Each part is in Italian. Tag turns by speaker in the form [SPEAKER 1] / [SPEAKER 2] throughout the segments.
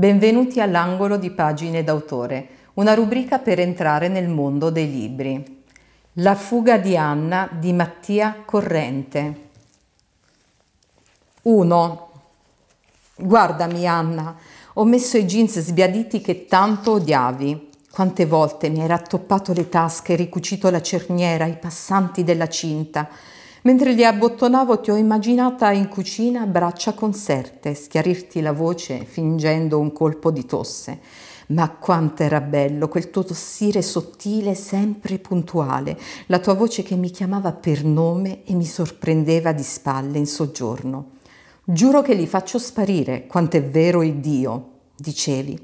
[SPEAKER 1] Benvenuti all'angolo di pagine d'autore, una rubrica per entrare nel mondo dei libri. La fuga di Anna di Mattia Corrente. 1. Guardami Anna, ho messo i jeans sbiaditi che tanto odiavi. Quante volte mi hai rattoppato le tasche, ricucito la cerniera, i passanti della cinta. Mentre li abbottonavo ti ho immaginata in cucina braccia conserte, schiarirti la voce fingendo un colpo di tosse. Ma quanto era bello quel tuo tossire sottile, sempre puntuale, la tua voce che mi chiamava per nome e mi sorprendeva di spalle in soggiorno. Giuro che li faccio sparire, quanto è vero il Dio, dicevi.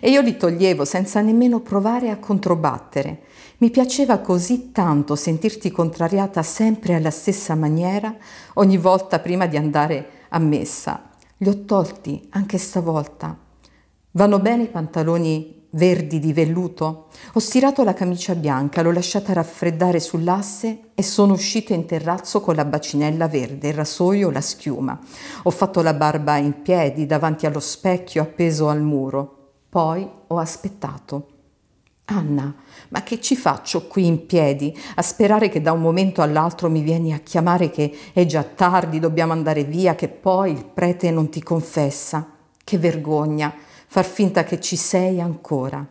[SPEAKER 1] E io li toglievo senza nemmeno provare a controbattere. Mi piaceva così tanto sentirti contrariata sempre alla stessa maniera ogni volta prima di andare a messa. Li ho tolti anche stavolta. Vanno bene i pantaloni verdi di velluto? Ho stirato la camicia bianca, l'ho lasciata raffreddare sull'asse e sono uscita in terrazzo con la bacinella verde, il rasoio, la schiuma. Ho fatto la barba in piedi davanti allo specchio appeso al muro. Poi ho aspettato. Anna, ma che ci faccio qui in piedi, a sperare che da un momento all'altro mi vieni a chiamare che è già tardi, dobbiamo andare via, che poi il prete non ti confessa? Che vergogna, far finta che ci sei ancora.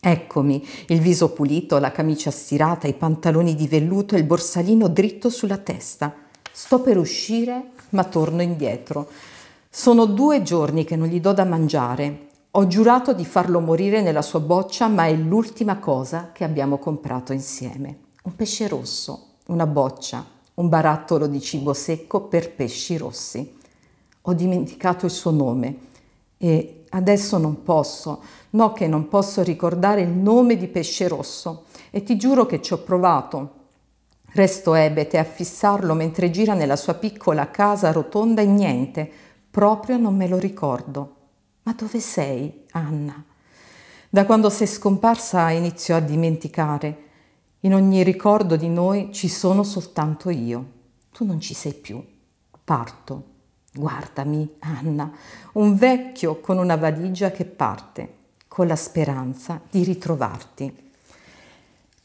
[SPEAKER 1] Eccomi, il viso pulito, la camicia stirata, i pantaloni di velluto e il borsalino dritto sulla testa. Sto per uscire, ma torno indietro. Sono due giorni che non gli do da mangiare ho giurato di farlo morire nella sua boccia, ma è l'ultima cosa che abbiamo comprato insieme. Un pesce rosso, una boccia, un barattolo di cibo secco per pesci rossi. Ho dimenticato il suo nome e adesso non posso, no che non posso ricordare il nome di pesce rosso e ti giuro che ci ho provato. Resto ebete a fissarlo mentre gira nella sua piccola casa rotonda e niente, proprio non me lo ricordo dove sei, Anna? Da quando sei scomparsa iniziò a dimenticare. In ogni ricordo di noi ci sono soltanto io. Tu non ci sei più. Parto. Guardami, Anna, un vecchio con una valigia che parte, con la speranza di ritrovarti.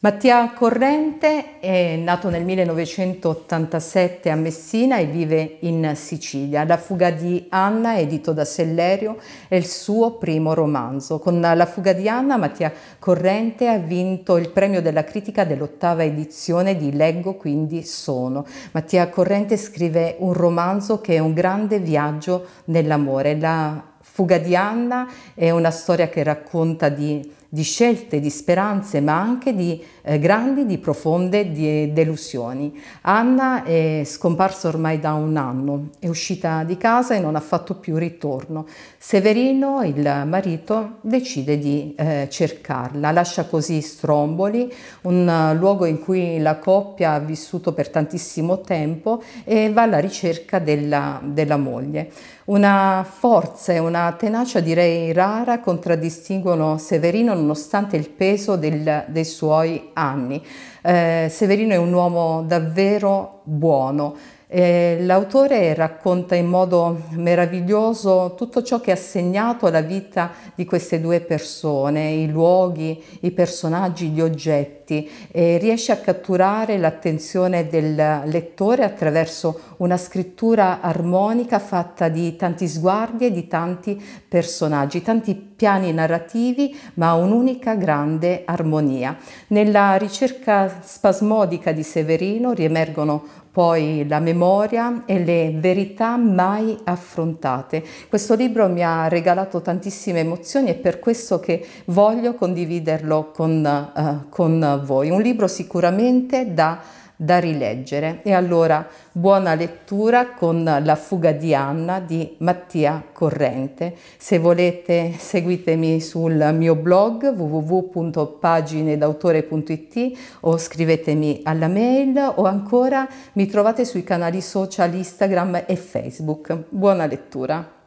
[SPEAKER 1] Mattia Corrente è nato nel 1987 a Messina e vive in Sicilia. La fuga di Anna, edito da Sellerio, è il suo primo romanzo. Con La fuga di Anna, Mattia Corrente ha vinto il premio della critica dell'ottava edizione di Leggo quindi sono. Mattia Corrente scrive un romanzo che è un grande viaggio nell'amore. La fuga di Anna è una storia che racconta di di scelte, di speranze, ma anche di eh, grandi, di profonde di eh, delusioni. Anna è scomparsa ormai da un anno, è uscita di casa e non ha fatto più ritorno. Severino, il marito, decide di eh, cercarla, lascia così Stromboli, un eh, luogo in cui la coppia ha vissuto per tantissimo tempo e va alla ricerca della, della moglie. Una forza e una tenacia direi rara contraddistinguono Severino nonostante il peso del, dei suoi anni. Eh, Severino è un uomo davvero buono. Eh, l'autore racconta in modo meraviglioso tutto ciò che ha segnato la vita di queste due persone, i luoghi, i personaggi, gli oggetti effetti eh, riesce a catturare l'attenzione del lettore attraverso una scrittura armonica fatta di tanti sguardi e di tanti personaggi, tanti piani narrativi, ma un'unica grande armonia. Nella ricerca spasmodica di Severino riemergono poi la memoria e le verità mai affrontate. Questo libro mi ha regalato tantissime emozioni e per questo che voglio condividerlo con, uh, con voi, un libro sicuramente da, da rileggere. E allora buona lettura con La fuga di Anna di Mattia Corrente. Se volete seguitemi sul mio blog www.paginedautore.it o scrivetemi alla mail o ancora mi trovate sui canali social Instagram e Facebook. Buona lettura!